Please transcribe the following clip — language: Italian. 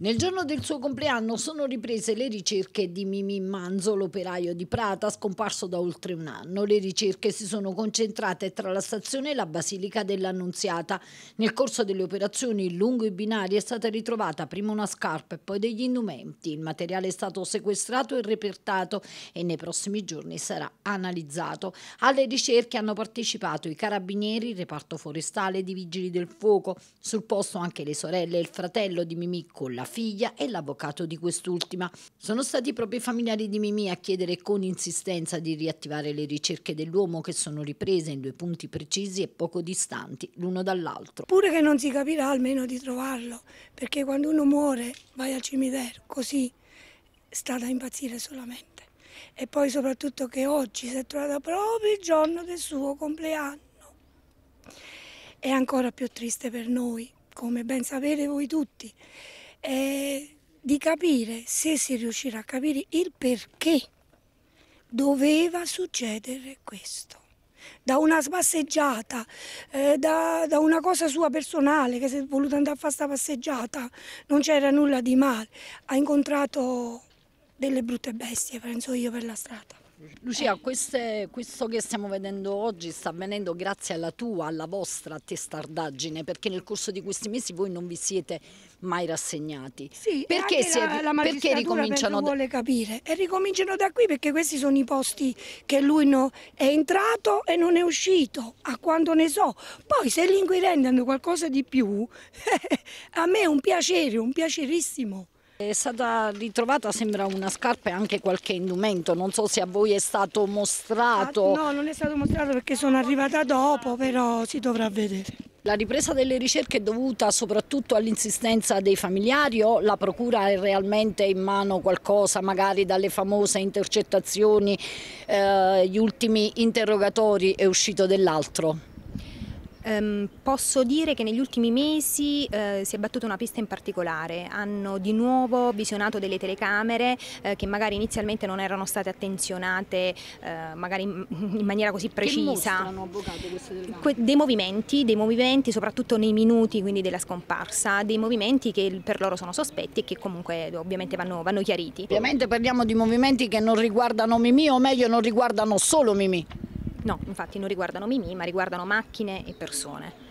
Nel giorno del suo compleanno sono riprese le ricerche di Mimì Manzo, l'operaio di Prata, scomparso da oltre un anno. Le ricerche si sono concentrate tra la stazione e la Basilica dell'Annunziata. Nel corso delle operazioni lungo i binari è stata ritrovata prima una scarpa e poi degli indumenti. Il materiale è stato sequestrato e repertato e nei prossimi giorni sarà analizzato. Alle ricerche hanno partecipato i carabinieri, il reparto forestale, di vigili del fuoco, sul posto anche le sorelle e il fratello di Mimì con la figlia e l'avvocato di quest'ultima. Sono stati proprio i familiari di Mimì a chiedere con insistenza di riattivare le ricerche dell'uomo che sono riprese in due punti precisi e poco distanti l'uno dall'altro. Pure che non si capirà almeno di trovarlo, perché quando uno muore vai al cimitero, così sta da impazzire solamente. E poi soprattutto che oggi si è trovata proprio il giorno del suo compleanno. È ancora più triste per noi, come ben sapete voi tutti eh, di capire se si riuscirà a capire il perché doveva succedere questo. Da una passeggiata, eh, da, da, una cosa sua personale, che si è voluto andare a fare questa passeggiata, non c'era nulla di male. Ha incontrato delle brutte bestie, penso io, per la strada. Lucia, queste, questo che stiamo vedendo oggi sta avvenendo grazie alla tua, alla vostra testardaggine, perché nel corso di questi mesi voi non vi siete mai rassegnati. Sì, perché, si la, la perché ricominciano da... vuole capire e ricominciano da qui perché questi sono i posti che lui no, è entrato e non è uscito, a quanto ne so. Poi se gli inquirenti hanno qualcosa di più, a me è un piacere, un piacerissimo. È stata ritrovata, sembra una scarpa e anche qualche indumento, non so se a voi è stato mostrato. Ah, no, non è stato mostrato perché sono arrivata dopo, però si dovrà vedere. La ripresa delle ricerche è dovuta soprattutto all'insistenza dei familiari o la procura è realmente in mano qualcosa magari dalle famose intercettazioni, eh, gli ultimi interrogatori è uscito dell'altro? Um, posso dire che negli ultimi mesi uh, si è battuta una pista in particolare, hanno di nuovo visionato delle telecamere uh, che magari inizialmente non erano state attenzionate uh, magari in, maniera così precisa. Che avvocato, queste telecamere? Que dei movimenti, dei movimenti soprattutto nei minuti quindi della scomparsa, dei movimenti che per loro sono sospetti e che comunque ovviamente vanno, vanno chiariti. Ovviamente parliamo di movimenti che non riguardano Mimì o meglio non riguardano solo Mimì. No, infatti non riguardano Mimi, ma riguardano macchine e persone.